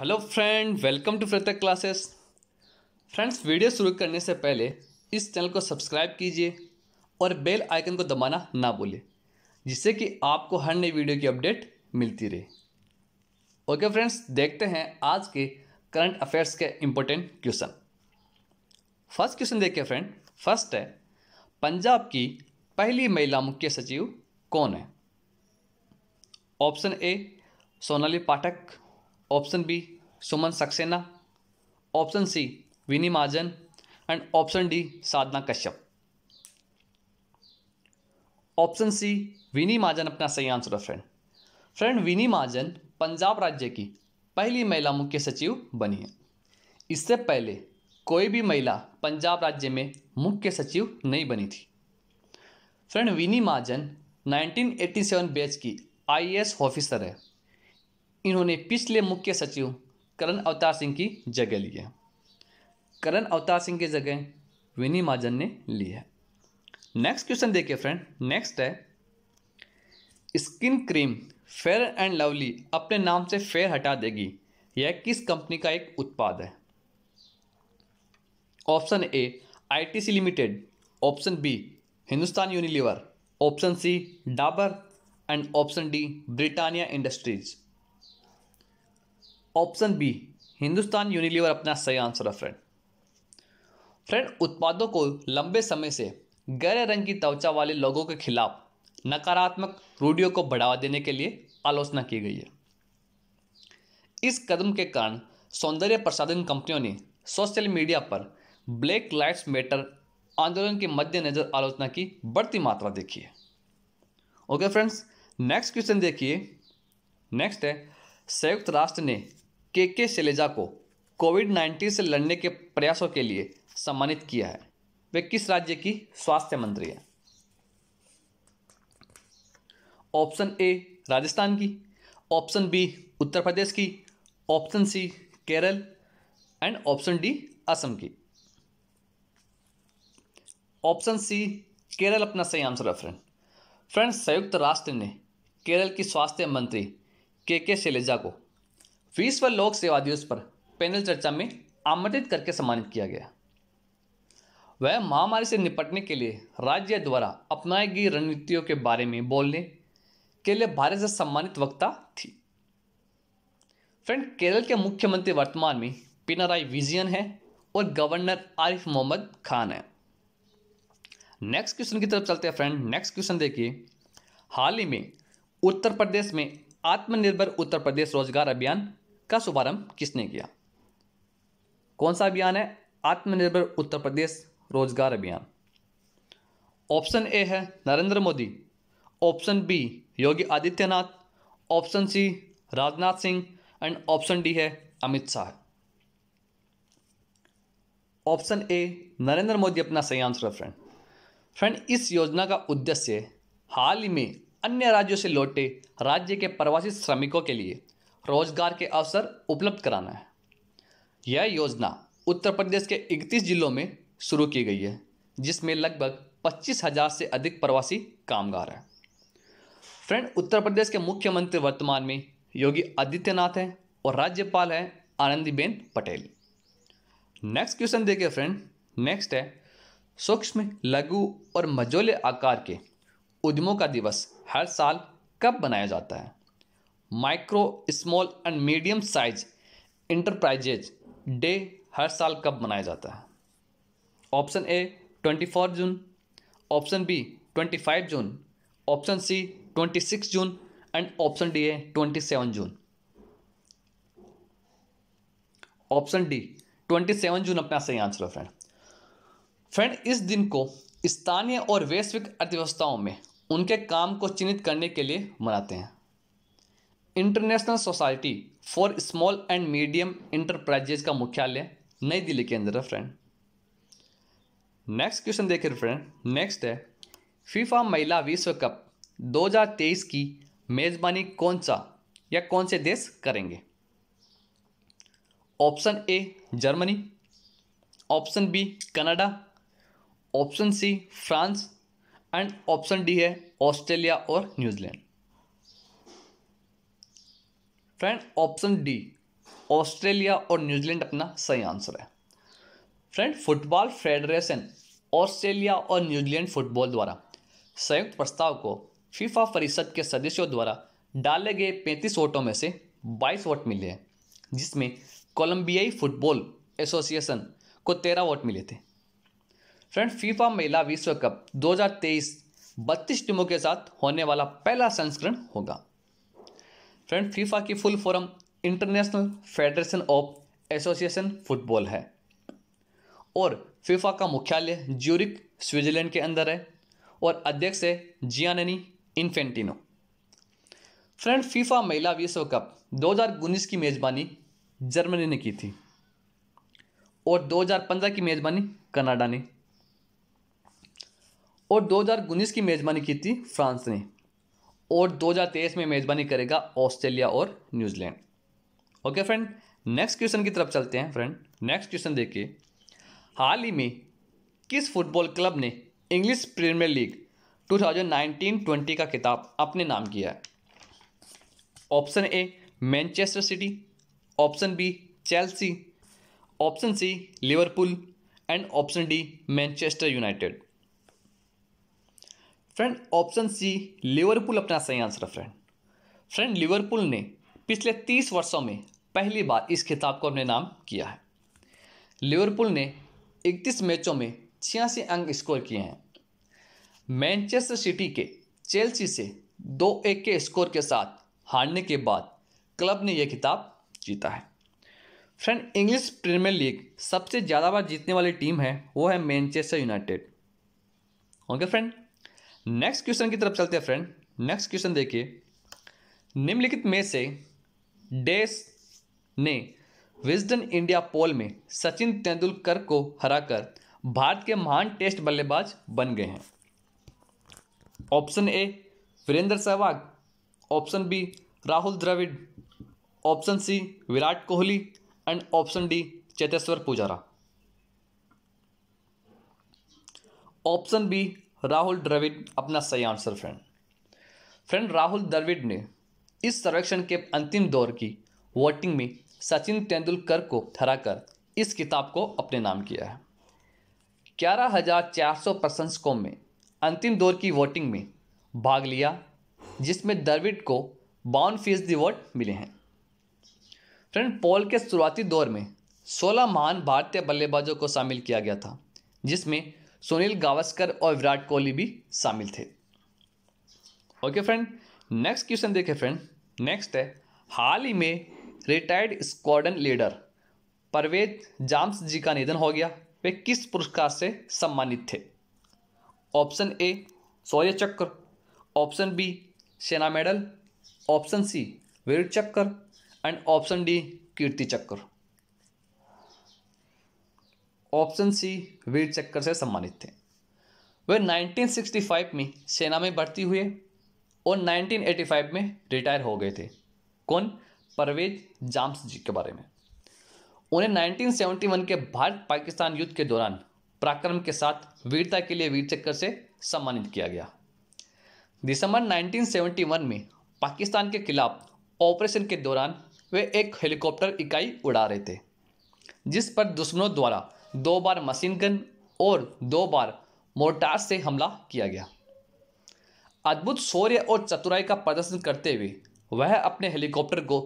hello friend welcome to Pratyak classes friends video शुरू करने से पहले इस चैनल को सब्सक्राइब कीजिए और बेल आइकन को दबाना ना भूलें जिससे कि आपको हर नई वीडियो की अपडेट मिलती रहे ओके फ्रेंड्स देखते हैं आज के करंट अफेयर्स के इम्पोर्टेंट क्वेश्चन फर्स्ट क्वेश्चन देखिए फ्रेंड फर्स्ट है पंजाब की पहली महिला मुख्य सचिव कौन है option A Sonali Pathak option B Suman Saxena option C Vini Mahajan and option D Sadhana Kashyap option C Vini Mahajan अपना सही आंसर है फ्रेंड फ्रेंड विनी महाजन पंजाब राज्य की पहली महिला मुख्य सचिव बनी है इससे पहले कोई भी महिला पंजाब राज्य में मुख्य सचिव नहीं बनी थी फ्रेंड विनी महाजन 1987 बैच की आईएएस ऑफिसर है इन्होंने पिछले मुख्य सचिव करण अवतार सिंह की जगह ली है करण अवतार सिंह की जगह विनी महाजन ने ली है नेक्स्ट क्वेश्चन देखिए फ्रेंड नेक्स्ट है skin cream Fair and Lovely अपने नाम से फेयर हटा देगी यह किस कंपनी का एक उत्पाद है option A ITC limited option B Hindustan Unilever option C Dabur and option D Britannia Industries option B Hindustan Unilever अपना सही आंसर है फ्रेंड फ्रेंड उत्पादों को लंबे समय से गहरे रंग की त्वचा वाले लोगों के खिलाफ नकारात्मक रूढ़ियों को बढ़ावा देने के लिए आलोचना की गई है इस कदम के कारण सौंदर्य प्रसाधन कंपनियों ने सोशल मीडिया पर ब्लैक लाइट्स मैटर आंदोलन के मद्देनज़र आलोचना की बढ़ती मात्रा देखी है ओके फ्रेंड्स नेक्स्ट क्वेश्चन देखिए नेक्स्ट है संयुक्त राष्ट्र ने के के शैलेजा को कोविड नाइन्टीन से लड़ने के प्रयासों के लिए सम्मानित किया है वे किस राज्य की स्वास्थ्य मंत्री हैं ऑप्शन ए राजस्थान की ऑप्शन बी उत्तर प्रदेश की option C Kerala and option D Assam की ऑप्शन सी केरल अपना सही आंसर है फ्रेंड फ्रेंड संयुक्त राष्ट्र ने केरल की स्वास्थ्य मंत्री के के शैलेजा को विश्व लोक सेवा दिवस पर पैनल चर्चा में आमंत्रित करके सम्मानित किया गया वह महामारी से निपटने के लिए राज्य द्वारा अपनाई गई रणनीतियों के बारे में बोलने के लिए भारत से सम्मानित वक्ता थी फ्रेंड केरल के मुख्यमंत्री वर्तमान में पिनाराई विजयन है और गवर्नर आरिफ मोहम्मद खान है नेक्स्ट क्वेश्चन की तरफ चलते हैं फ्रेंड नेक्स्ट क्वेश्चन देखिए हाल ही में उत्तर प्रदेश में आत्मनिर्भर उत्तर प्रदेश रोजगार अभियान का शुभारंभ किसने किया कौन सा अभियान है आत्मनिर्भर उत्तर प्रदेश रोजगार अभियान ऑप्शन ए है Narendra Modi option B Yogi Adityanath option C Rajnath Singh and option D है अमित शाह ऑप्शन ए नरेंद्र मोदी अपना सही आंसर है फ्रेंड फ्रेंड इस योजना का उद्देश्य हाल ही में अन्य राज्यों से लौटे राज्य के प्रवासी श्रमिकों के लिए रोजगार के अवसर उपलब्ध कराना है यह योजना उत्तर प्रदेश के 31 जिलों में शुरू की गई है जिसमें लगभग पच्चीस हजार से अधिक प्रवासी कामगार हैं फ्रेंड उत्तर प्रदेश के मुख्यमंत्री वर्तमान में योगी आदित्यनाथ हैं और राज्यपाल हैं आनंदीबेन पटेल नेक्स्ट क्वेश्चन देखिए फ्रेंड नेक्स्ट है सूक्ष्म लघु और मझोले आकार के उद्यमों का दिवस हर साल कब बनाया जाता है micro small and medium size enterprises day हर साल कब मनाया जाता है option A twenty four June option B twenty five June option C twenty six June and option D A twenty seven June option D twenty seven June अपना सही answer है friend friend इस दिन को स्थानीय और वैश्विक अर्थव्यवस्थाओं में उनके काम को चिन्हित करने के लिए मनाते हैं international society for small and medium enterprises का मुख्यालय नई दिल्ली के अंदर है फ्रेंड नेक्स्ट क्वेश्चन देखिए फ्रेंड नेक्स्ट है फीफा महिला विश्व कप 2023 की मेज़बानी कौन सा या कौन से देश करेंगे option A Germany option B Canada option C France and option D है ऑस्ट्रेलिया और New Zealand friend option D Australia और न्यूजीलैंड अपना सही आंसर है फ्रेंड फुटबॉल फेडरेशन ऑस्ट्रेलिया और न्यूजीलैंड फुटबॉल द्वारा संयुक्त प्रस्ताव को फीफा परिषद के सदस्यों द्वारा डाले गए पैंतीस वोटों में से बाईस वोट मिले हैं जिसमें कोलंबियाई फुटबॉल एसोसिएशन को तेरह वोट मिले थे फ्रेंड फीफा महिला विश्व कप 2023 32 टीमों के साथ होने वाला पहला संस्करण होगा फ्रेंड फीफा की full form international federation of association football है और फीफा का मुख्यालय ज्यूरिक स्विट्जरलैंड के अंदर है और अध्यक्ष है जियाननी इन्फेंटिनो फ्रेंड फीफा महिला विश्व कप 2019 की मेज़बानी जर्मनी ने की थी और 2015 की मेज़बानी कनाडा ने और 2019 की मेज़बानी की थी फ्रांस ने और 2023 में मेज़बानी करेगा ऑस्ट्रेलिया और New Zealand okay friend next question की तरफ चलते हैं फ्रेंड नेक्स्ट क्वेश्चन देखिए हाल ही में किस फुटबॉल क्लब ने इंग्लिश प्रीमियर लीग 2019-20 का खिताब अपने नाम किया है option A Manchester City option B Chelsea option C Liverpool and option D Manchester United friend option C Liverpool अपना सही आंसर है फ्रेंड फ्रेंड लिवरपूल ने पिछले तीस वर्षों में पहली बार इस खिताब को अपने नाम किया है लिवरपूल ने इकतीस मैचों में छियासी अंक स्कोर किए हैं मैनचेस्टर सिटी के चेल्सी से दो एक के स्कोर के साथ हारने के बाद क्लब ने यह खिताब जीता है फ्रेंड इंग्लिश प्रीमियर लीग सबसे ज़्यादा बार जीतने वाली टीम है वो है Manchester United okay friend next question की तरफ चलते हैं फ्रेंड नेक्स्ट क्वेश्चन देखिए निम्नलिखित में से डेस ने विजडन इंडिया पोल में सचिन तेंदुलकर को हराकर भारत के महान टेस्ट बल्लेबाज बन गए हैं option A Virender Sehwag option B Rahul Dravid option C Virat Kohli and option D Cheteshwar Pujara option B Rahul Dravid अपना सही answer friend friend Rahul Dravid ने इस सर्वेक्षण के अंतिम दौर की वोटिंग में सचिन तेंदुलकर को हराकर इस किताब को अपने नाम किया है ग्यारह हजार चार सौ प्रशंसकों में अंतिम दौर की वोटिंग में भाग लिया जिसमें द्रविड को बावन फीसदी वोट मिले हैं फ्रेंड पोल के शुरुआती दौर में सोलह महान भारतीय बल्लेबाजों को शामिल किया गया था जिसमें सुनील गावस्कर और विराट कोहली भी शामिल थे ओके फ्रेंड नेक्स्ट क्वेश्चन देखें फ्रेंड नेक्स्ट है हाल ही में retired squadron leader Parvez Jamas ji का निधन हो गया वे किस पुरस्कार से सम्मानित थे option A Shaurya Chakra option B Sena medal option C Vir Chakra and option D कीर्ति चक्र ऑप्शन सी वीर चक्कर से सम्मानित थे वे 1965 में सेना में भर्ती हुए और 1985 में रिटायर हो गए थे कौन परवेज जाम्स जी के बारे में उन्हें 1971 के भारत पाकिस्तान युद्ध के दौरान पराक्रम के साथ वीरता के लिए वीर चक्कर से सम्मानित किया गया दिसंबर 1971 में पाकिस्तान के खिलाफ ऑपरेशन के दौरान वे एक हेलीकॉप्टर इकाई उड़ा रहे थे जिस पर दुश्मनों द्वारा दो बार मशीन गन और दो बार मोर्टार से हमला किया गया अद्भुत शौर्य और चतुराई का प्रदर्शन करते हुए वह अपने हेलीकॉप्टर को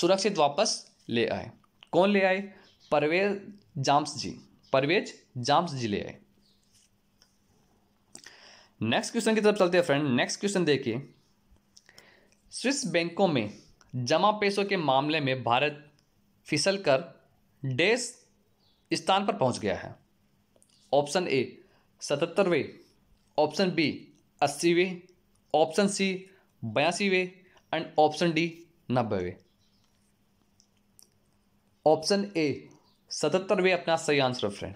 सुरक्षित वापस ले आए कौन ले आए परवेज जाम्स जी परवेज जाम्स जी ले आए नेक्स्ट क्वेश्चन की तरफ चलते हैं फ्रेंड नेक्स्ट क्वेश्चन देखिए स्विस बैंकों में जमा पैसों के मामले में भारत फिसल कर डेस स्थान पर पहुंच गया है ऑप्शन ए सतहत्तरवें ऑप्शन बी अस्सीवें ऑप्शन सी बयासीवें एंड ऑप्शन डी नब्बेवें ऑप्शन ए सतहत्तरवें अपना सही answer friend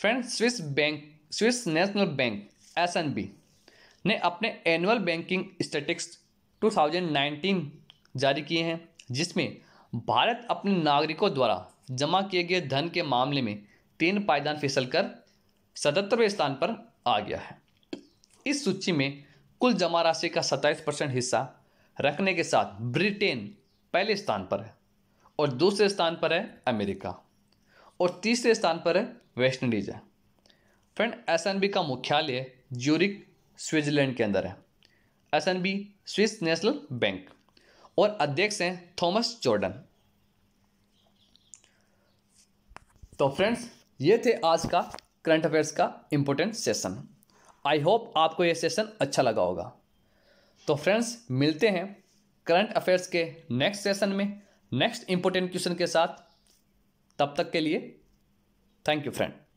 friend Swiss bank Swiss national bank S N B ने अपने एनुअल बैंकिंग स्टेटिक्स 2019 जारी किए हैं जिसमें भारत अपने नागरिकों द्वारा जमा किए गए धन के मामले में तीन पायदान फिसल कर सतहत्तरवें स्थान पर आ गया है इस सूची में कुल जमा राशि का सत्ताईस परसेंट हिस्सा रखने के साथ ब्रिटेन पहले स्थान पर है और दूसरे स्थान पर है अमेरिका और तीसरे स्थान पर है वेस्ट इंडीज है फ्रेंड एस का मुख्यालय ज्यूरिक स्विट्जरलैंड के अंदर है एस स्विस नेशनल बैंक और अध्यक्ष हैं थॉमस जॉर्डन तो फ्रेंड्स ये थे आज का करंट अफेयर्स का इम्पोर्टेंट सेशन आई होप आपको ये सेशन अच्छा लगा होगा तो फ्रेंड्स मिलते हैं करंट अफेयर्स के नेक्स्ट सेशन में नेक्स्ट इम्पोर्टेंट क्वेश्चन के साथ तब तक के लिए थैंक यू फ्रेंड